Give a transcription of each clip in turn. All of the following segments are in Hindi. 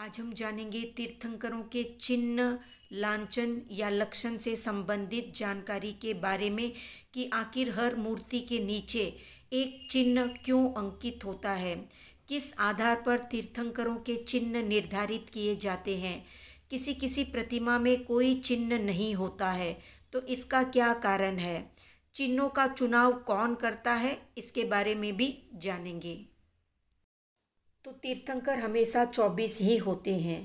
आज हम जानेंगे तीर्थंकरों के चिन्ह लांचन या लक्षण से संबंधित जानकारी के बारे में कि आखिर हर मूर्ति के नीचे एक चिन्ह क्यों अंकित होता है किस आधार पर तीर्थंकरों के चिन्ह निर्धारित किए जाते हैं किसी किसी प्रतिमा में कोई चिन्ह नहीं होता है तो इसका क्या कारण है चिन्हों का चुनाव कौन करता है इसके बारे में भी जानेंगे तो तीर्थंकर हमेशा चौबीस ही होते हैं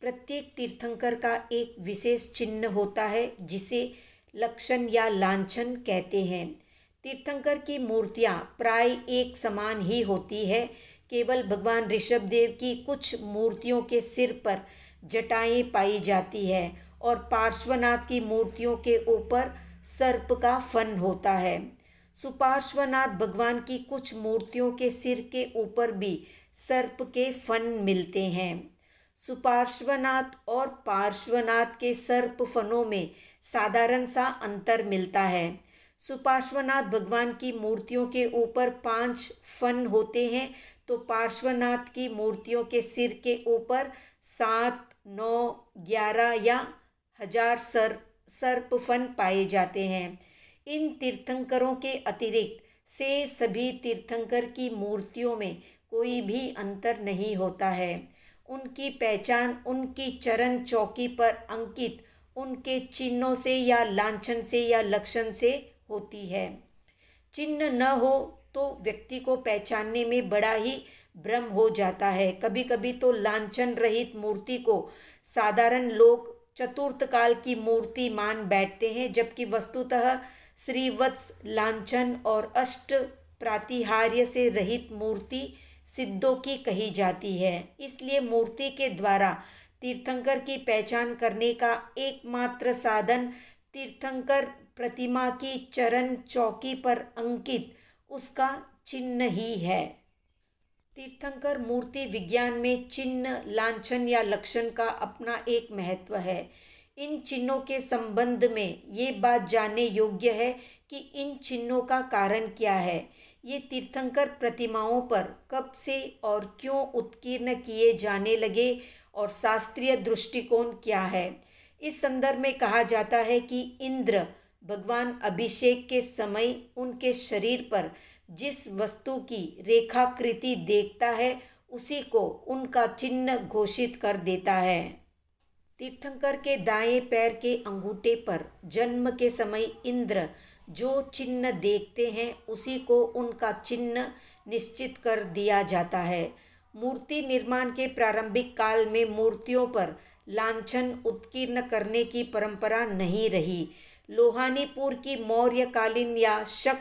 प्रत्येक तीर्थंकर का एक विशेष चिन्ह होता है जिसे लक्षण या लांछन कहते हैं तीर्थंकर की मूर्तियाँ प्राय एक समान ही होती है केवल भगवान ऋषभ देव की कुछ मूर्तियों के सिर पर जटाएं पाई जाती है और पार्श्वनाथ की मूर्तियों के ऊपर सर्प का फन होता है सुपार्श्वनाथ भगवान की कुछ मूर्तियों के सिर के ऊपर भी सर्प के फन मिलते हैं सुपार्श्वनाथ और पार्श्वनाथ के सर्प फनों में साधारण सा अंतर मिलता है सुपार्श्वनाथ भगवान की मूर्तियों के ऊपर पांच फन होते हैं तो पार्श्वनाथ की मूर्तियों के सिर के ऊपर सात नौ ग्यारह या हजार सर्प सर्प फन पाए जाते हैं इन तीर्थंकरों के अतिरिक्त से सभी तीर्थंकर की मूर्तियों में कोई भी अंतर नहीं होता है उनकी पहचान उनकी चरण चौकी पर अंकित उनके चिन्हों से या लाछन से या लक्षण से होती है चिन्ह न हो तो व्यक्ति को पहचानने में बड़ा ही भ्रम हो जाता है कभी कभी तो लाछन रहित मूर्ति को साधारण लोग चतुर्थ काल की मूर्ति मान बैठते हैं जबकि वस्तुतः श्रीवत्स लांछन और अष्ट प्रातिहार्य से रहित मूर्ति सिद्धों की कही जाती है इसलिए मूर्ति के द्वारा तीर्थंकर की पहचान करने का एकमात्र साधन तीर्थंकर प्रतिमा की चरण चौकी पर अंकित उसका चिन्ह ही है तीर्थंकर मूर्ति विज्ञान में चिन्ह लांछन या लक्षण का अपना एक महत्व है इन चिन्हों के संबंध में ये बात जानने योग्य है कि इन चिन्हों का कारण क्या है ये तीर्थंकर प्रतिमाओं पर कब से और क्यों उत्कीर्ण किए जाने लगे और शास्त्रीय दृष्टिकोण क्या है इस संदर्भ में कहा जाता है कि इंद्र भगवान अभिषेक के समय उनके शरीर पर जिस वस्तु की रेखाकृति देखता है उसी को उनका चिन्ह घोषित कर देता है तीर्थंकर के दाएं पैर के अंगूठे पर जन्म के समय इंद्र जो चिन्ह देखते हैं उसी को उनका चिन्ह निश्चित कर दिया जाता है मूर्ति निर्माण के प्रारंभिक काल में मूर्तियों पर लाछन उत्कीर्ण करने की परंपरा नहीं रही लोहानीपुर की मौर्यकालीन या शक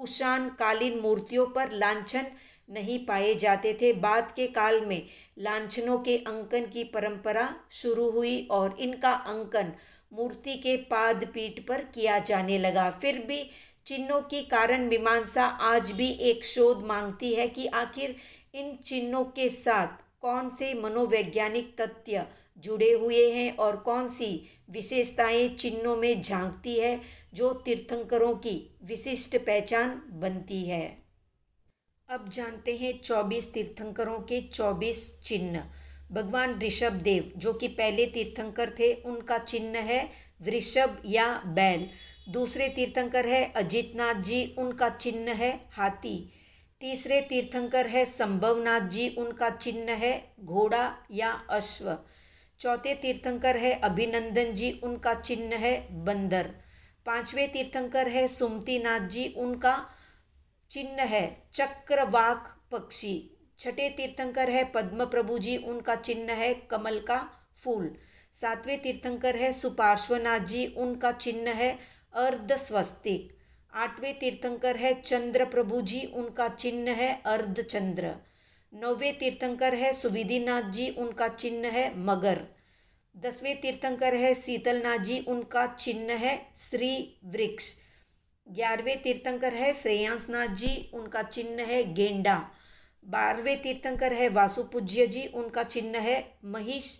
कुशान कालीन मूर्तियों पर लाछन नहीं पाए जाते थे बाद के काल में लांछनों के अंकन की परंपरा शुरू हुई और इनका अंकन मूर्ति के पाद पीठ पर किया जाने लगा फिर भी चिन्हों की कारण मीमांसा आज भी एक शोध मांगती है कि आखिर इन चिन्हों के साथ कौन से मनोवैज्ञानिक तथ्य जुड़े हुए हैं और कौन सी विशेषताएं चिन्हों में झांकती है जो तीर्थंकरों की विशिष्ट पहचान बनती है अब जानते हैं चौबीस तीर्थंकरों के चौबीस चिन्ह भगवान ऋषभ देव जो कि पहले तीर्थंकर थे उनका चिन्ह है वृषभ या बैल दूसरे तीर्थंकर है अजितनाथ जी उनका चिन्ह है हाथी तीसरे तीर्थंकर है संभवनाथ जी उनका चिन्ह है घोड़ा या अश्व चौथे तीर्थंकर है अभिनंदन जी उनका चिन्ह है बंदर पांचवें तीर्थंकर है सुमतीनाथ जी उनका चिन्ह है चक्रवाक पक्षी छठे तीर्थंकर है पद्म प्रभु जी उनका चिन्ह है कमल का फूल सातवें तीर्थंकर है सुपार्श्वनाथ जी उनका चिन्ह है अर्ध स्वस्तिक आठवें तीर्थंकर है चंद्र प्रभु जी उनका चिन्ह है अर्ध चंद्र नौवें तीर्थंकर है सुविधिनाथ जी उनका चिन्ह है मगर दसवें तीर्थंकर है शीतलनाथ जी उनका चिन्ह है श्री वृक्ष ग्यारहवें तीर्थंकर है श्रेयांसनाथ जी उनका चिन्ह है गेंडा बारहवें तीर्थंकर है वासुपूज्य जी उनका चिन्ह है महिष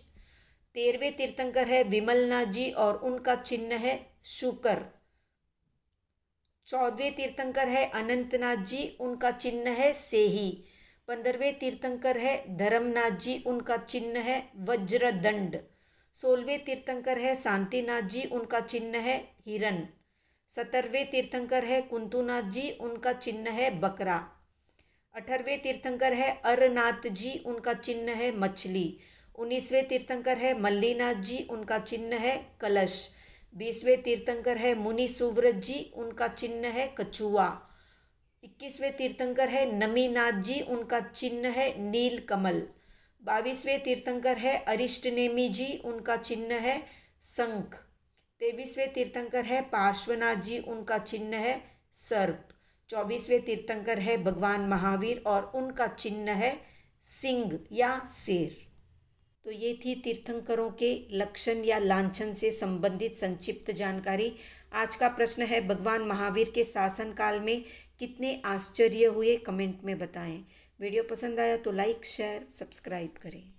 तेरहवें तीर्थंकर है विमलनाथ जी और उनका चिन्ह है शुकर चौदहवें तीर्थंकर है अनंतनाथ जी उनका चिन्ह है सेही पंद्रहवें तीर्थंकर है धर्मनाथ जी उनका चिन्ह है वज्रदंड सोलहवें तीर्थंकर है शांतिनाथ जी उनका चिन्ह है हिरण सत्तरवें तीर्थंकर है कुंतुनाथ जी उनका चिन्ह है बकरा अठारवें तीर्थंकर है अरनाथ जी उनका चिन्ह है मछली उन्नीसवें तीर्थंकर है मल्लीनाथ जी उनका चिन्ह है कलश बीसवें तीर्थंकर है मुनि सुव्रत जी उनका चिन्ह है कछुआ इक्कीसवें तीर्थंकर है नमीनाथ जी उनका चिन्ह है नील कमल बाईसवें तीर्थंकर है अरिष्ट नेमी जी उनका चिन्ह है संख तेईसवें तीर्थंकर है पार्श्वनाथ जी उनका चिन्ह है सर्प चौबीसवें तीर्थंकर है भगवान महावीर और उनका चिन्ह है सिंह या शेर तो ये थी तीर्थंकरों के लक्षण या लांछन से संबंधित संक्षिप्त जानकारी आज का प्रश्न है भगवान महावीर के शासन काल में कितने आश्चर्य हुए कमेंट में बताएं वीडियो पसंद आया तो लाइक शेयर सब्सक्राइब करें